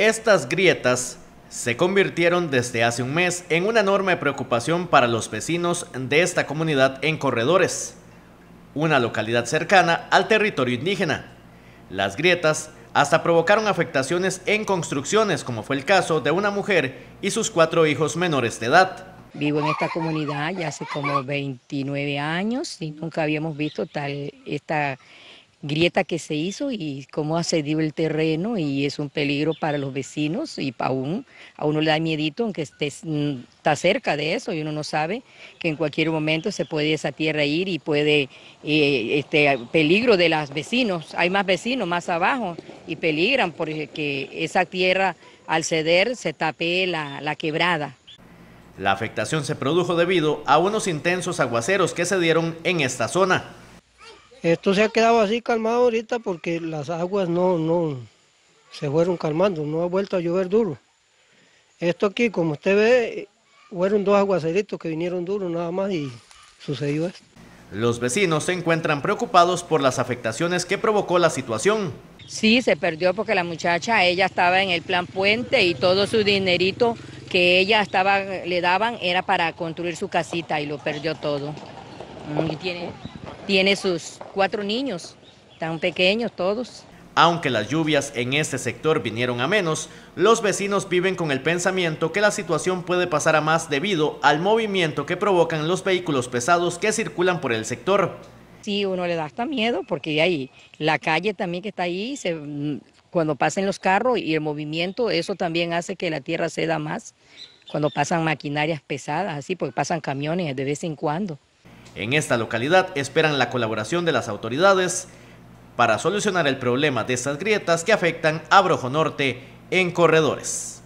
Estas grietas se convirtieron desde hace un mes en una enorme preocupación para los vecinos de esta comunidad en Corredores, una localidad cercana al territorio indígena. Las grietas hasta provocaron afectaciones en construcciones, como fue el caso de una mujer y sus cuatro hijos menores de edad. Vivo en esta comunidad ya hace como 29 años y nunca habíamos visto tal esta grieta que se hizo y cómo ha cedido el terreno y es un peligro para los vecinos y aún a uno le da miedito aunque esté, mm, está cerca de eso y uno no sabe que en cualquier momento se puede esa tierra ir y puede eh, este peligro de los vecinos hay más vecinos más abajo y peligran porque esa tierra al ceder se tape la, la quebrada la afectación se produjo debido a unos intensos aguaceros que se dieron en esta zona esto se ha quedado así calmado ahorita porque las aguas no, no se fueron calmando, no ha vuelto a llover duro. Esto aquí, como usted ve, fueron dos aguaceritos que vinieron duro nada más y sucedió esto. Los vecinos se encuentran preocupados por las afectaciones que provocó la situación. Sí, se perdió porque la muchacha, ella estaba en el plan puente y todo su dinerito que ella estaba, le daban era para construir su casita y lo perdió todo. Mm, y tiene tiene sus cuatro niños, tan pequeños todos. Aunque las lluvias en este sector vinieron a menos, los vecinos viven con el pensamiento que la situación puede pasar a más debido al movimiento que provocan los vehículos pesados que circulan por el sector. Sí, uno le da hasta miedo porque hay la calle también que está ahí, mm, cuando pasan los carros y el movimiento, eso también hace que la tierra ceda más cuando pasan maquinarias pesadas, así, porque pasan camiones de vez en cuando. En esta localidad esperan la colaboración de las autoridades para solucionar el problema de estas grietas que afectan a Brojo Norte en corredores.